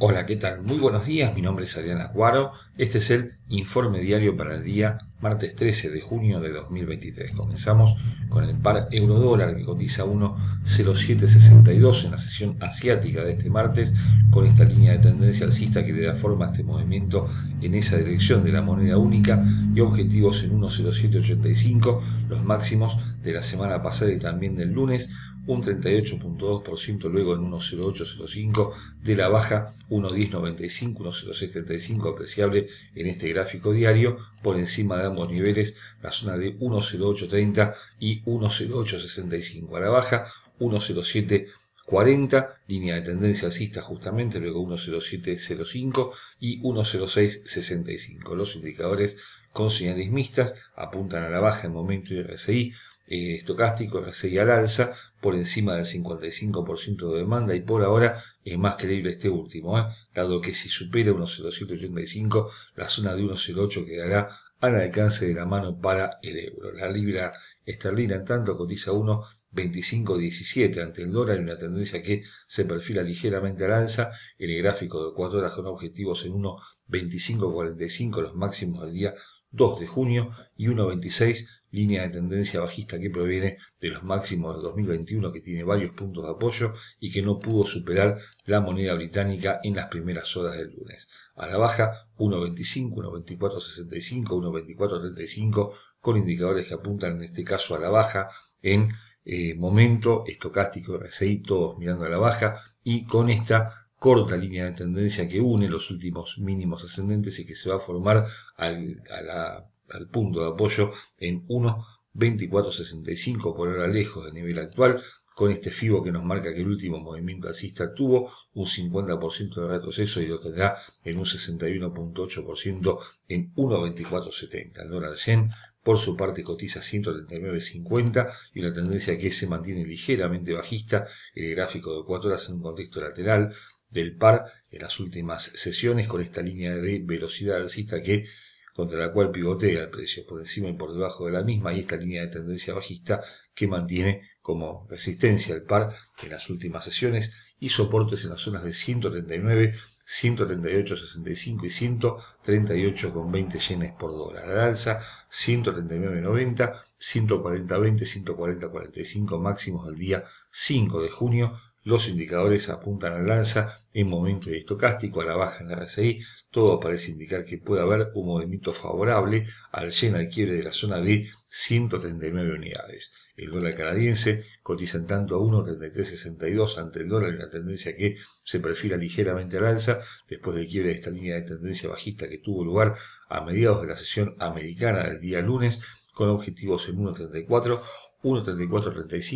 Hola, ¿qué tal? Muy buenos días, mi nombre es Adriana Cuaro. este es el Informe diario para el día martes 13 de junio de 2023. Comenzamos con el par euro-dólar que cotiza 1.0762 en la sesión asiática de este martes, con esta línea de tendencia alcista que le da forma a este movimiento en esa dirección de la moneda única y objetivos en 1.0785, los máximos de la semana pasada y también del lunes, un 38.2%, luego en 1.0805 de la baja 1.1095, 1.0635, apreciable en este gráfico diario por encima de ambos niveles, la zona de 10830 y 10865 a la baja, 1,0740, línea de tendencia asista justamente, luego 10705 y 10665. Los indicadores con señales mixtas apuntan a la baja en momento y RSI, eh, estocástico sigue al alza por encima del 55% de demanda y por ahora es más creíble este último, ¿eh? dado que si supera 1.0785 la zona de 1.08 quedará al alcance de la mano para el euro. La libra esterlina, en tanto, cotiza 1.2517 ante el dólar, y una tendencia que se perfila ligeramente al alza. En el gráfico de 4 horas con objetivos en 1.2545, los máximos del día 2 de junio y 1.26, línea de tendencia bajista que proviene de los máximos de 2021 que tiene varios puntos de apoyo y que no pudo superar la moneda británica en las primeras horas del lunes. A la baja 1.25, 1.24.65, 1.24.35 con indicadores que apuntan en este caso a la baja en eh, momento estocástico RSI, todos mirando a la baja y con esta corta línea de tendencia que une los últimos mínimos ascendentes y que se va a formar al, punto de apoyo en 1.2465 por hora lejos del nivel actual, con este FIBO que nos marca que el último movimiento alcista tuvo un 50% de retroceso y lo tendrá en un 61.8% en 1.2470. El dólar 100 por su parte cotiza 139.50 y la tendencia que se mantiene ligeramente bajista, el gráfico de 4 horas en un contexto lateral, del par en las últimas sesiones con esta línea de velocidad alcista que contra la cual pivotea el precio por encima y por debajo de la misma y esta línea de tendencia bajista que mantiene como resistencia el par en las últimas sesiones y soportes en las zonas de 139, 138, 65 y 138,20 yenes por dólar. Al alza 139,90, 140,20, 140,45 máximos del día 5 de junio los indicadores apuntan al alza en momento estocástico, a la baja en la RSI. Todo parece indicar que puede haber un movimiento favorable al lleno al quiebre de la zona de 139 unidades. El dólar canadiense cotiza en tanto a 1.3362 ante el dólar, la tendencia que se perfila ligeramente al alza después del quiebre de esta línea de tendencia bajista que tuvo lugar a mediados de la sesión americana del día lunes con objetivos en 1.34, 1.34.35,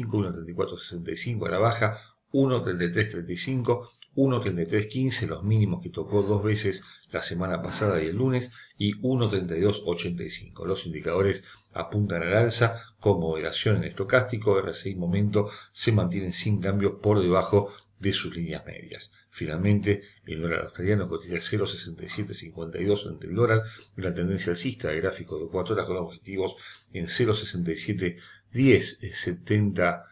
1.34.65 a la baja, 1.33.35, 1.33.15, los mínimos que tocó dos veces la semana pasada y el lunes, y 1.32.85. Los indicadores apuntan al alza con moderación en estocástico, RSI momento se mantienen sin cambios por debajo de sus líneas medias. Finalmente, el dólar australiano cotiza 0,6752 ante el dólar, la tendencia alcista de gráfico de 4 horas con objetivos en 0.6710.70, 70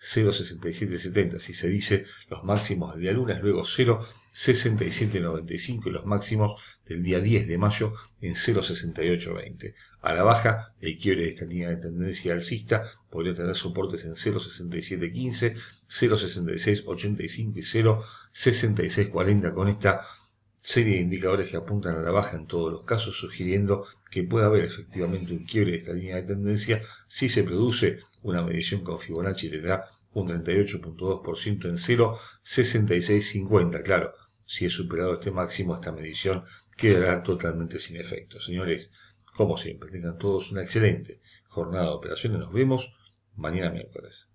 0,6770 si se dice los máximos del día lunes, luego 0,6795 y los máximos del día 10 de mayo en 0,6820. A la baja, el quiebre de esta línea de tendencia alcista podría tener soportes en 0,6715, 0,6685 y 0,6640 con esta serie de indicadores que apuntan a la baja en todos los casos, sugiriendo que puede haber efectivamente un quiebre de esta línea de tendencia si se produce una medición con Fibonacci le da un 38.2% en 0,6650. Claro, si es superado este máximo, esta medición quedará totalmente sin efecto. Señores, como siempre, tengan todos una excelente jornada de operaciones. Nos vemos mañana miércoles.